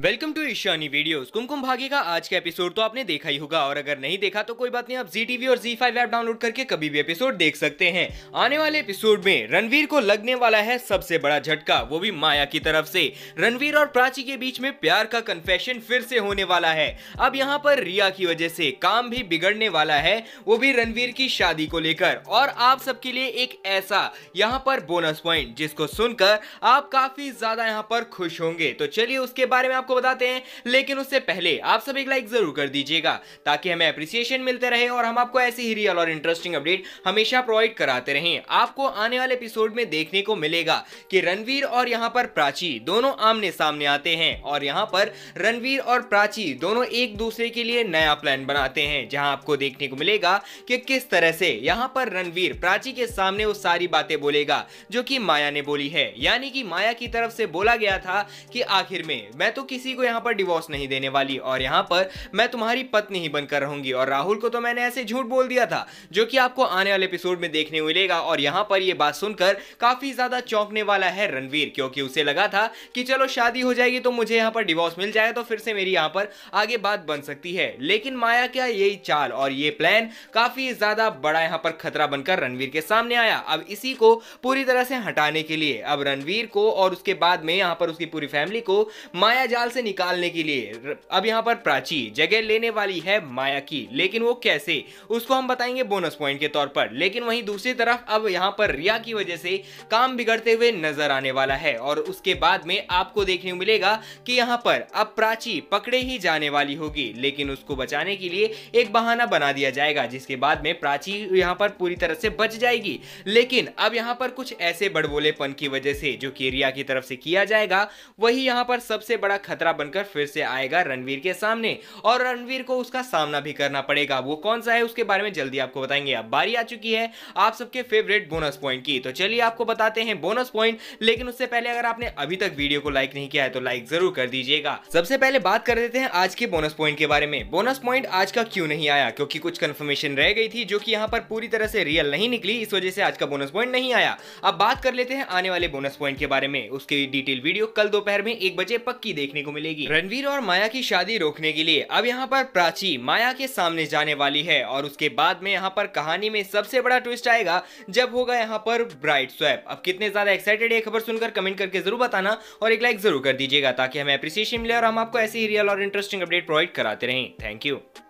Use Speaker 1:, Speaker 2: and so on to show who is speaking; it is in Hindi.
Speaker 1: welcome to Ishani videos Kumkum Bhagya का आज का एपिसोड तो आपने देखा ही होगा और अगर नहीं देखा तो कोई बात नहीं आप जी टीवी और जी फाइव ऐप डाउनलोड करके कभी भी एपिसोड देख सकते हैं आने वाले एपिसोड में रणवीर को लगने वाला है सबसे बड़ा झटका वो भी माया की तरफ से रणवीर और प्राची के बीच में प्यार का कन्फेशन फिर से होने वाला है अब यहाँ पर रिया की वजह से काम भी बिगड़ने वाला है वो भी रणवीर की शादी को लेकर और आप सबके लिए एक ऐसा यहाँ पर बोनस पॉइंट जिसको सुनकर आप काफी ज्यादा यहाँ पर खुश होंगे तो चलिए उसके बारे में आप आपको बताते हैं लेकिन उससे पहले आप सब एक लाइक जरूर कर दीजिएगा ताकि हमें अप्रिसिएशन मिलते रहे और हम आपको ऐसी ही रियल और इंटरेस्टिंग अपडेट हमेशा प्रोवाइड कराते रहे आपको आने वाले एपिसोड में देखने को मिलेगा की रणवीर और यहाँ पर प्राची दोनों आमने सामने आते हैं और यहाँ पर रणवीर और प्राची दोनों एक दूसरे के लिए नया प्लान बनाते हैं जहाँ आपको देखने को मिलेगा कि किस तरह से यहाँ पर रणवीर प्राची के सामने वो सारी बातें बोलेगा जो कि माया ने बोली है यानी कि माया की तरफ से बोला गया था कि आखिर में मैं तो किसी किसी को यहाँ पर डिवोर्स नहीं देने वाली और यहाँ पर मैं तुम्हारी पत्नी ही बनकर रहूंगी और राहुल को तो मैंने ऐसे झूठ बोल दिया था जो कि आपको आने वाले एपिसोड में देखने मिलेगा और यहाँ पर यह बात सुनकर काफी ज्यादा चौंकने वाला है रणवीर क्योंकि उसे लगा था कि चलो शादी हो जाएगी तो मुझे यहाँ पर डिवोर्स मिल जाए तो फिर से मेरी यहाँ पर आगे बात बन सकती है लेकिन माया क्या यही चाल और ये प्लान काफी ज्यादा बड़ा यहाँ पर खतरा बनकर रणवीर के सामने आया अब इसी को पूरी तरह से हटाने के लिए अब रणवीर को और उसके बाद में यहाँ पर उसकी पूरी फैमिली को माया जाल जाल से निकालने के लिए अब यहाँ पर प्राची जगह लेने वाली है माया की लेकिन वो कैसे उसको हम बताएंगे बोनस पॉइंट के तौर पर लेकिन वहीं दूसरी तरफ अब यहाँ पर रिया की वजह से काम बिगड़ते हुए नजर आने वाला है और उसके बाद में आपको देखने मिलेगा कि यहाँ पर अब प्राची पकड़े ही जाने वाली होगी लेकिन उसको बचाने के लिए एक बहाना बना दिया जाएगा जिसके बाद में प्राची यहाँ पर पूरी तरह से बच जाएगी लेकिन अब यहाँ पर कुछ ऐसे बड़बोलेपन की वजह से जो कि रिया की तरफ से किया जाएगा वही यहाँ पर सबसे बड़ा खतरा बनकर फिर से आएगा रणवीर के सामने और रणवीर को उसका सामना भी करना पड़ेगा वो कौन सा है उसके बारे में जल्दी आपको बताएंगे अब बारी आ चुकी है आप सबके फेवरेट बोनस पॉइंट की तो चलिए आपको बताते हैं बोनस पॉइंट लेकिन उससे पहले अगर आपने अभी तक वीडियो को लाइक नहीं किया है तो लाइक जरूर कर दीजिएगा सबसे पहले बात कर देते हैं आज के बोनस पॉइंट के बारे में बोनस पॉइंट आज का क्यों नहीं आया क्योंकि कुछ कंफर्मेशन रह गई थी जो कि यहाँ पर पूरी तरह से रियल नहीं निकली इस वजह से आज का बोनस पॉइंट नहीं आया अब बात कर लेते हैं आने वाले बोनस पॉइंट के बारे में उसकी डिटेल वीडियो कल दोपहर में एक बजे पक्की देखने देखने को मिलेगी रणवीर और माया की शादी रोकने के लिए अब यहाँ पर प्राची माया के सामने जाने वाली है और उसके बाद में यहाँ पर कहानी में सबसे बड़ा ट्विस्ट आएगा जब होगा यहाँ पर ब्राइट स्वैप अब कितने ज्यादा एक्साइटेड है खबर सुनकर कमेंट करके जरूर बताना और एक लाइक जरूर कर दीजिएगा ताकि हमें अप्रिसिएशन मिले और हम आपको ऐसी रियल और इंटरेस्टिंग अपडेट प्रोवाइड कराते रहें थैंक यू